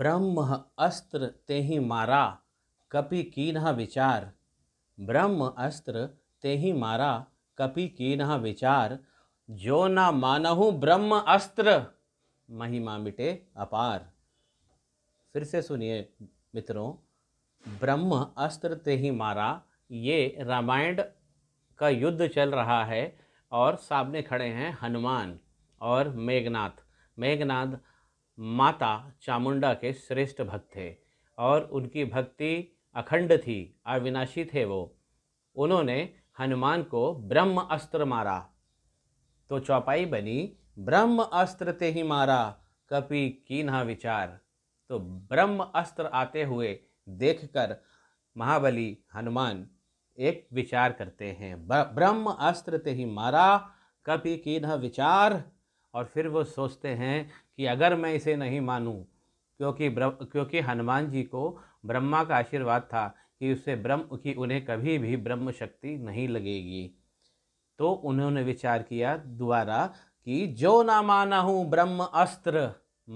ब्रह्म अस्त्र ते ही मारा कपि की न विचार ब्रह्म अस्त्र ते ही मारा कपि की न विचार जो ना मानहु ब्रह्म अस्त्र महिमा मिटे अपार फिर से सुनिए मित्रों ब्रह्म अस्त्र ते ही मारा ये रामायण का युद्ध चल रहा है और सामने खड़े हैं हनुमान और मेघनाथ मेघनाथ माता चामुंडा के श्रेष्ठ भक्त थे और उनकी भक्ति अखंड थी अविनाशी थे वो उन्होंने हनुमान को ब्रह्म अस्त्र मारा तो चौपाई बनी ब्रह्म अस्त्र ते ही मारा कपि की ना विचार तो ब्रह्म अस्त्र आते हुए देखकर महाबली हनुमान एक विचार करते हैं ब्रह्म अस्त्र ते ही मारा कपि की ना विचार और फिर वो सोचते हैं कि अगर मैं इसे नहीं मानूं क्योंकि क्योंकि हनुमान जी को ब्रह्मा का आशीर्वाद था कि उससे ब्रह्म की उन्हें कभी भी ब्रह्म शक्ति नहीं लगेगी तो उन्होंने विचार किया दोबारा कि जो ना माना हूँ ब्रह्म अस्त्र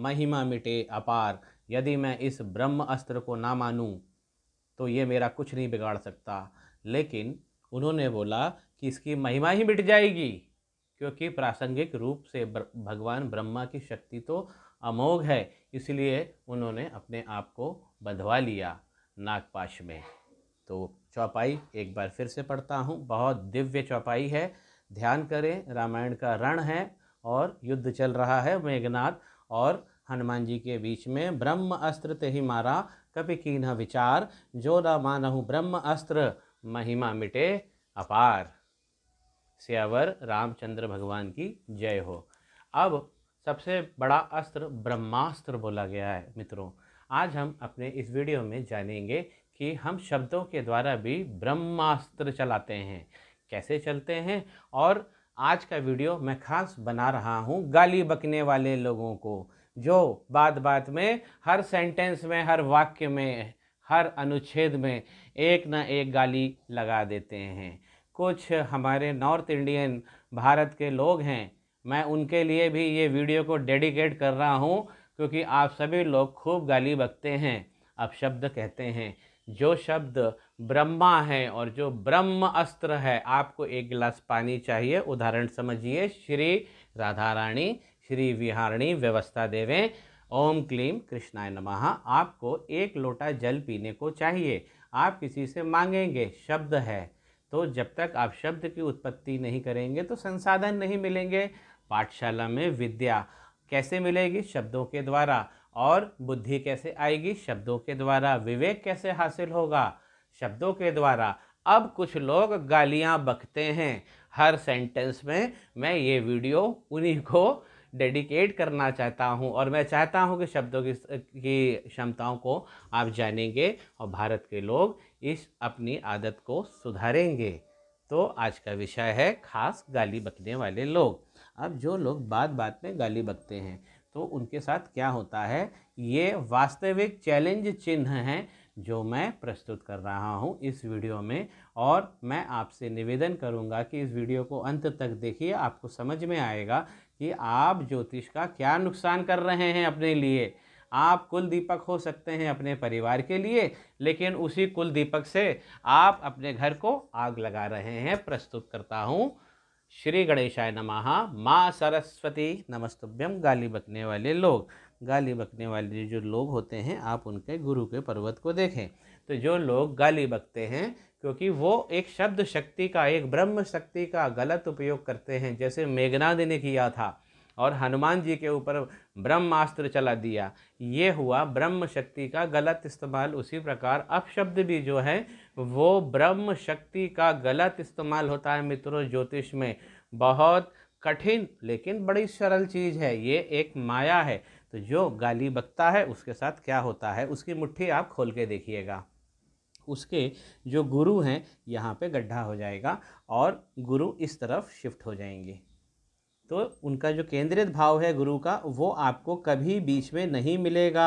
महिमा मिटे अपार यदि मैं इस ब्रह्म अस्त्र को ना मानूं तो ये मेरा कुछ नहीं बिगाड़ सकता लेकिन उन्होंने बोला कि इसकी महिमा ही मिट जाएगी क्योंकि प्रासंगिक रूप से भगवान ब्रह्मा की शक्ति तो अमोघ है इसलिए उन्होंने अपने आप को बंधवा लिया नागपाश में तो चौपाई एक बार फिर से पढ़ता हूँ बहुत दिव्य चौपाई है ध्यान करें रामायण का रण है और युद्ध चल रहा है मेघनाथ और हनुमान जी के बीच में ब्रह्म अस्त्र ते ही मारा कपि कीन्ह विचार जो न मानहु ब्रह्म अस्त्र महिमा मिटे अपार सियावर रामचंद्र भगवान की जय हो अब सबसे बड़ा अस्त्र ब्रह्मास्त्र बोला गया है मित्रों आज हम अपने इस वीडियो में जानेंगे कि हम शब्दों के द्वारा भी ब्रह्मास्त्र चलाते हैं कैसे चलते हैं और आज का वीडियो मैं खास बना रहा हूँ गाली बकने वाले लोगों को जो बात बात में हर सेंटेंस में हर वाक्य में हर अनुच्छेद में एक ना एक गाली लगा देते हैं कुछ हमारे नॉर्थ इंडियन भारत के लोग हैं मैं उनके लिए भी ये वीडियो को डेडिकेट कर रहा हूँ क्योंकि आप सभी लोग खूब गाली बकते हैं आप शब्द कहते हैं जो शब्द ब्रह्मा है और जो ब्रह्म अस्त्र है आपको एक गिलास पानी चाहिए उदाहरण समझिए श्री राधा रानी श्री विहारणी व्यवस्था देवें ओम क्लीम कृष्णाय नमः आपको एक लोटा जल पीने को चाहिए आप किसी से मांगेंगे शब्द है तो जब तक आप शब्द की उत्पत्ति नहीं करेंगे तो संसाधन नहीं मिलेंगे पाठशाला में विद्या कैसे मिलेगी शब्दों के द्वारा और बुद्धि कैसे आएगी शब्दों के द्वारा विवेक कैसे हासिल होगा शब्दों के द्वारा अब कुछ लोग गालियां बकते हैं हर सेंटेंस में मैं ये वीडियो उन्हीं को डेडिकेट करना चाहता हूँ और मैं चाहता हूँ कि शब्दों की की क्षमताओं को आप जानेंगे और भारत के लोग इस अपनी आदत को सुधारेंगे तो आज का विषय है खास गाली बकने वाले लोग अब जो लोग बात बात में गाली बकते हैं तो उनके साथ क्या होता है ये वास्तविक चैलेंज चिन्ह हैं जो मैं प्रस्तुत कर रहा हूँ इस वीडियो में और मैं आपसे निवेदन करूँगा कि इस वीडियो को अंत तक देखिए आपको समझ में आएगा कि आप ज्योतिष का क्या नुकसान कर रहे हैं अपने लिए आप कुल दीपक हो सकते हैं अपने परिवार के लिए लेकिन उसी कुल दीपक से आप अपने घर को आग लगा रहे हैं प्रस्तुत करता हूँ श्री गणेशाय नमः माँ सरस्वती नमस्तभ्यम गाली बकने वाले लोग गाली बकने वाले जो लोग होते हैं आप उनके गुरु के पर्वत को देखें तो जो लोग गाली बकते हैं क्योंकि वो एक शब्द शक्ति का एक ब्रह्म शक्ति का गलत उपयोग करते हैं जैसे मेघनाद ने किया था और हनुमान जी के ऊपर ब्रह्मास्त्र चला दिया ये हुआ ब्रह्म शक्ति का गलत इस्तेमाल उसी प्रकार अपशब्द भी जो है वो ब्रह्म शक्ति का गलत इस्तेमाल होता है मित्रों ज्योतिष में बहुत कठिन लेकिन बड़ी सरल चीज़ है ये एक माया है तो जो गाली बकता है उसके साथ क्या होता है उसकी मुट्ठी आप खोल के देखिएगा उसके जो गुरु हैं यहाँ पे गड्ढा हो जाएगा और गुरु इस तरफ शिफ्ट हो जाएंगे तो उनका जो केंद्रित भाव है गुरु का वो आपको कभी बीच में नहीं मिलेगा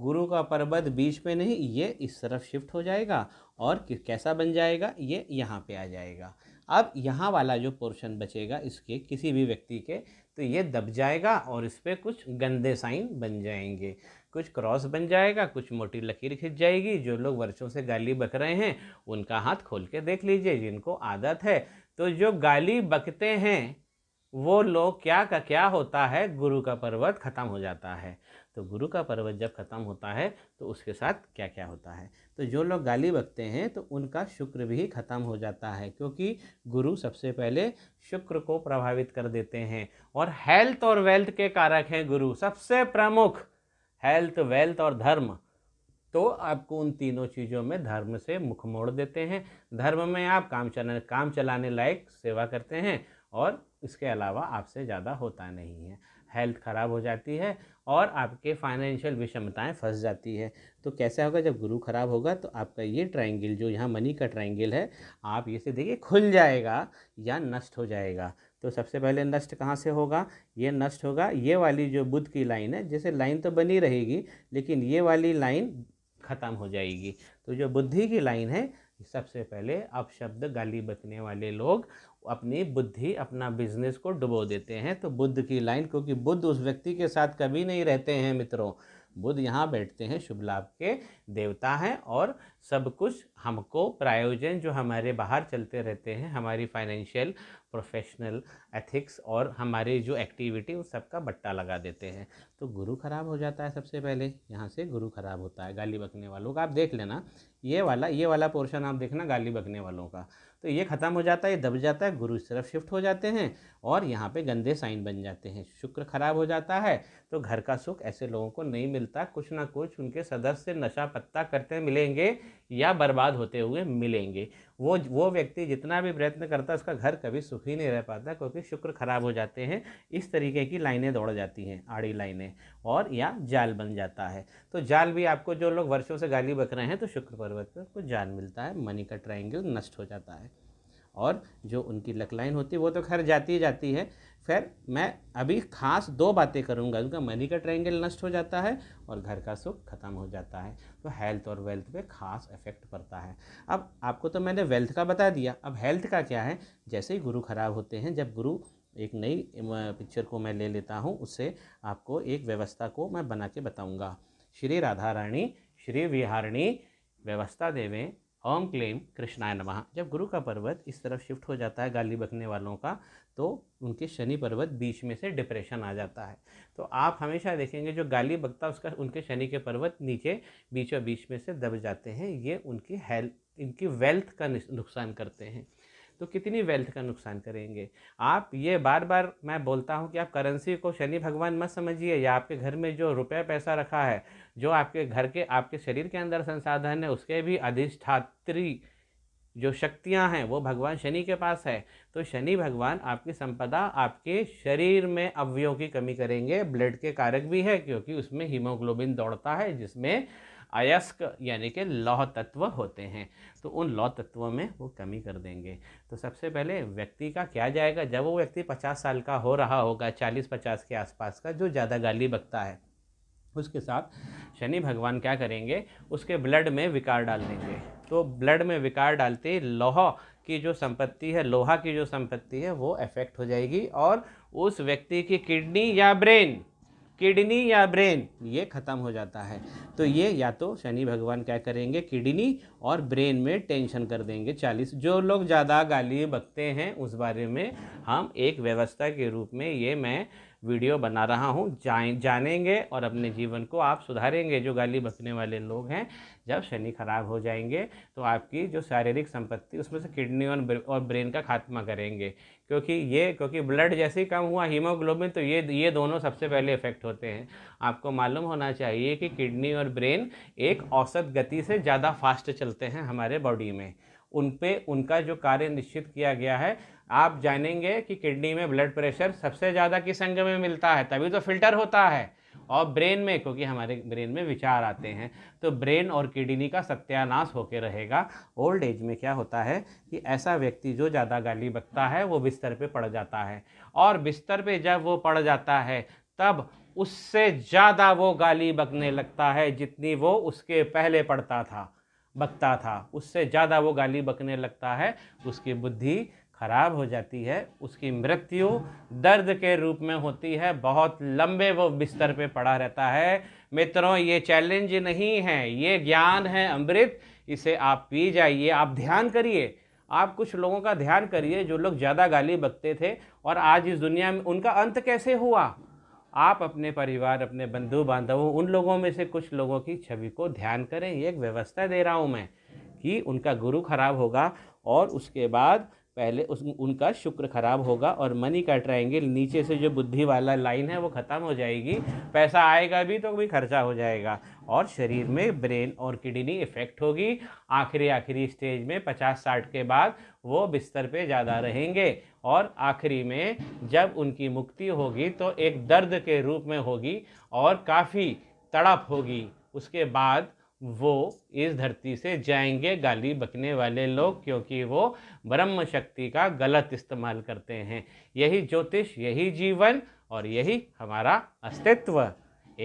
गुरु का पर्वत बीच में नहीं ये इस तरफ शिफ्ट हो जाएगा और कैसा बन जाएगा ये यहाँ पे आ जाएगा अब यहाँ वाला जो पोर्शन बचेगा इसके किसी भी व्यक्ति के तो ये दब जाएगा और इस पर कुछ गंदे साइन बन जाएंगे कुछ क्रॉस बन जाएगा कुछ मोटी लकीर खिंच जाएगी जो लोग वर्षों से गाली बक रहे हैं उनका हाथ खोल के देख लीजिए जिनको आदत है तो जो गाली बकते हैं वो लोग क्या का क्या होता है गुरु का पर्वत ख़त्म हो जाता है तो गुरु का पर्वत जब ख़त्म होता है तो उसके साथ क्या क्या होता है तो जो लोग गाली बकते हैं तो उनका शुक्र भी ख़त्म हो जाता है क्योंकि गुरु सबसे पहले शुक्र को प्रभावित कर देते हैं और हेल्थ और वेल्थ के कारक हैं गुरु सबसे प्रमुख हेल्थ वेल्थ और धर्म तो आपको उन तीनों चीज़ों में धर्म से मुख मोड़ देते हैं धर्म में आप काम चलाने काम चलाने लायक सेवा करते हैं और इसके अलावा आपसे ज़्यादा होता नहीं है हेल्थ ख़राब हो जाती है और आपके फाइनेंशियल विषमताएं फंस जाती है तो कैसे होगा जब गुरु ख़राब होगा तो आपका ये ट्रायंगल जो यहाँ मनी का ट्रायंगल है आप ये से देखिए खुल जाएगा या नष्ट हो जाएगा तो सबसे पहले नष्ट कहाँ से होगा ये नष्ट होगा ये वाली जो बुद्ध की लाइन है जैसे लाइन तो बनी रहेगी लेकिन ये वाली लाइन ख़त्म हो जाएगी तो जो बुद्धि की लाइन है सबसे पहले अपशब्द गाली बकने वाले लोग अपनी बुद्धि अपना बिजनेस को डुबो देते हैं तो बुद्ध की लाइन क्योंकि बुद्ध उस व्यक्ति के साथ कभी नहीं रहते हैं मित्रों बुद्ध यहाँ बैठते हैं शुभ लाभ के देवता हैं और सब कुछ हमको प्रायोजन जो हमारे बाहर चलते रहते हैं हमारी फाइनेंशियल प्रोफेशनल एथिक्स और हमारे जो एक्टिविटी उस सबका बट्टा लगा देते हैं तो गुरु ख़राब हो जाता है सबसे पहले यहाँ से गुरु ख़राब होता है गाली बकने वालों का आप देख लेना ये वाला ये वाला पोर्शन आप देखना गाली बकने वालों का तो ये ख़त्म हो जाता है ये दब जाता है गुरु इस तरफ शिफ्ट हो जाते हैं और यहाँ पे गंदे साइन बन जाते हैं शुक्र ख़राब हो जाता है तो घर का सुख ऐसे लोगों को नहीं मिलता कुछ ना कुछ उनके सदस्य नशा पत्ता करते मिलेंगे या बर्बाद होते हुए मिलेंगे वो वो व्यक्ति जितना भी प्रयत्न करता है उसका घर कभी सुखी नहीं रह पाता क्योंकि शुक्र खराब हो जाते हैं इस तरीके की लाइनें दौड़ जाती हैं आड़ी लाइनें और या जाल बन जाता है तो जाल भी आपको जो लोग वर्षों से गाली बक रहे हैं तो शुक्र पर्वत पर आपको जाल मिलता है मनी का ट्राइंगल नष्ट हो जाता है और जो उनकी लक लाइन होती है वो तो खैर जाती जाती है फिर मैं अभी खास दो बातें करूँगा उनका मनी का ट्रायंगल नष्ट हो जाता है और घर का सुख खत्म हो जाता है तो हेल्थ और वेल्थ पे खास इफेक्ट पड़ता है अब आपको तो मैंने वेल्थ का बता दिया अब हेल्थ का क्या है जैसे ही गुरु ख़राब होते हैं जब गुरु एक नई पिक्चर को मैं ले लेता हूँ उससे आपको एक व्यवस्था को मैं बना के बताऊँगा श्री राधा रानी श्री विहारणी व्यवस्था देवें ओम क्लेम कृष्णाय नमः जब गुरु का पर्वत इस तरफ शिफ्ट हो जाता है गाली बकने वालों का तो उनके शनि पर्वत बीच में से डिप्रेशन आ जाता है तो आप हमेशा देखेंगे जो गाली बगता उसका उनके शनि के पर्वत नीचे बीचों बीच में से दब जाते हैं ये उनकी हेल्थ इनकी वेल्थ का नुकसान करते हैं तो कितनी वेल्थ का नुकसान करेंगे आप ये बार बार मैं बोलता हूँ कि आप करेंसी को शनि भगवान मत समझिए या आपके घर में जो रुपया पैसा रखा है जो आपके घर के आपके शरीर के अंदर संसाधन है उसके भी अधिष्ठात्री जो शक्तियाँ हैं वो भगवान शनि के पास है तो शनि भगवान आपकी संपदा आपके शरीर में अवयों की कमी करेंगे ब्लड के कारक भी है क्योंकि उसमें हीमोग्लोबिन दौड़ता है जिसमें अयस्क यानी कि लौह तत्व होते हैं तो उन लौह तत्वों में वो कमी कर देंगे तो सबसे पहले व्यक्ति का क्या जाएगा जब वो व्यक्ति पचास साल का हो रहा होगा चालीस पचास के आसपास का जो ज़्यादा गाली बकता है उसके साथ शनि भगवान क्या करेंगे उसके ब्लड में विकार डाल देंगे तो ब्लड में विकार डालते ही लोहा की जो संपत्ति है लोहा की जो संपत्ति है वो अफेक्ट हो जाएगी और उस व्यक्ति की किडनी या ब्रेन किडनी या ब्रेन ये ख़त्म हो जाता है तो ये या तो शनि भगवान क्या करेंगे किडनी और ब्रेन में टेंशन कर देंगे चालीस जो लोग ज़्यादा गाली बकते हैं उस बारे में हम एक व्यवस्था के रूप में ये मैं वीडियो बना रहा हूँ जाए जानेंगे और अपने जीवन को आप सुधारेंगे जो गाली बकने वाले लोग हैं जब शनि खराब हो जाएंगे तो आपकी जो शारीरिक संपत्ति उसमें से किडनी और ब्रेन का खात्मा करेंगे क्योंकि ये क्योंकि ब्लड जैसे ही कम हुआ हीमोग्लोबिन तो ये ये दोनों सबसे पहले इफेक्ट होते हैं आपको मालूम होना चाहिए कि किडनी और ब्रेन एक औसत गति से ज़्यादा फास्ट चलते हैं हमारे बॉडी में उन पे उनका जो कार्य निश्चित किया गया है आप जानेंगे कि किडनी में ब्लड प्रेशर सबसे ज़्यादा किस अंग में मिलता है तभी तो फिल्टर होता है और ब्रेन में क्योंकि हमारे ब्रेन में विचार आते हैं तो ब्रेन और किडनी का सत्यानाश होकर रहेगा ओल्ड एज में क्या होता है कि ऐसा व्यक्ति जो ज़्यादा गाली बकता है वो बिस्तर पे पड़ जाता है और बिस्तर पे जब वो पड़ जाता है तब उससे ज़्यादा वो गाली बकने लगता है जितनी वो उसके पहले पड़ता था बकता था उससे ज़्यादा वो गाली बकने लगता है उसकी बुद्धि खराब हो जाती है उसकी मृत्यु दर्द के रूप में होती है बहुत लंबे वो बिस्तर पे पड़ा रहता है मित्रों ये चैलेंज नहीं है ये ज्ञान है अमृत इसे आप पी जाइए आप ध्यान करिए आप कुछ लोगों का ध्यान करिए जो लोग ज़्यादा गाली बकते थे और आज इस दुनिया में उनका अंत कैसे हुआ आप अपने परिवार अपने बंधु बांधवों उन लोगों में से कुछ लोगों की छवि को ध्यान करें ये एक व्यवस्था दे रहा हूँ मैं कि उनका गुरु खराब होगा और उसके बाद पहले उस उनका शुक्र खराब होगा और मनी का ट्रायंगल नीचे से जो बुद्धि वाला लाइन है वो ख़त्म हो जाएगी पैसा आएगा भी तो भी खर्चा हो जाएगा और शरीर में ब्रेन और किडनी इफेक्ट होगी आखिरी आखिरी स्टेज में पचास साठ के बाद वो बिस्तर पे ज़्यादा रहेंगे और आखिरी में जब उनकी मुक्ति होगी तो एक दर्द के रूप में होगी और काफ़ी तड़प होगी उसके बाद वो इस धरती से जाएंगे गाली बकने वाले लोग क्योंकि वो ब्रह्म शक्ति का गलत इस्तेमाल करते हैं यही ज्योतिष यही जीवन और यही हमारा अस्तित्व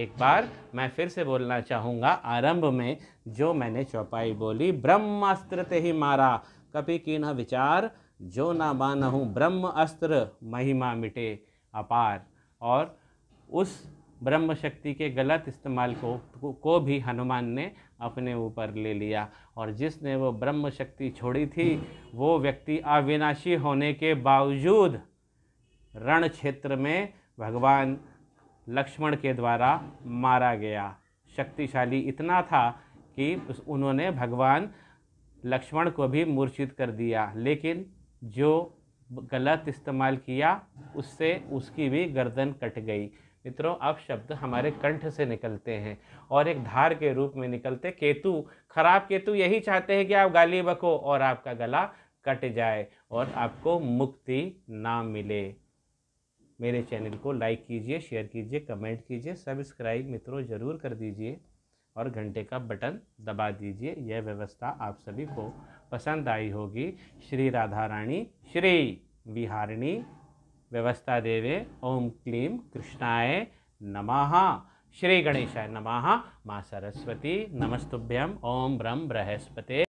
एक बार मैं फिर से बोलना चाहूँगा आरंभ में जो मैंने चौपाई बोली ब्रह्मास्त्र ते ही मारा कपि न विचार जो ना हूँ ब्रह्म अस्त्र महिमा मिटे अपार और उस ब्रह्म शक्ति के गलत इस्तेमाल को को भी हनुमान ने अपने ऊपर ले लिया और जिसने वो ब्रह्म शक्ति छोड़ी थी वो व्यक्ति अविनाशी होने के बावजूद रण क्षेत्र में भगवान लक्ष्मण के द्वारा मारा गया शक्तिशाली इतना था कि उन्होंने भगवान लक्ष्मण को भी मूर्छित कर दिया लेकिन जो गलत इस्तेमाल किया उससे उसकी भी गर्दन कट गई मित्रों अब शब्द हमारे कंठ से निकलते हैं और एक धार के रूप में निकलते केतु खराब केतु यही चाहते हैं कि आप गाली बको और आपका गला कट जाए और आपको मुक्ति ना मिले मेरे चैनल को लाइक कीजिए शेयर कीजिए कमेंट कीजिए सब्सक्राइब मित्रों ज़रूर कर दीजिए और घंटे का बटन दबा दीजिए यह व्यवस्था आप सभी को पसंद आई होगी श्री राधा रानी श्री विहारिणी व्यवस्था देवे ओम क्लीम कृष्णाय नमः श्री गणेशाय नमः माँ सरस्वती नमस्तुभ्यम ओम ब्रह्म बृहस्पते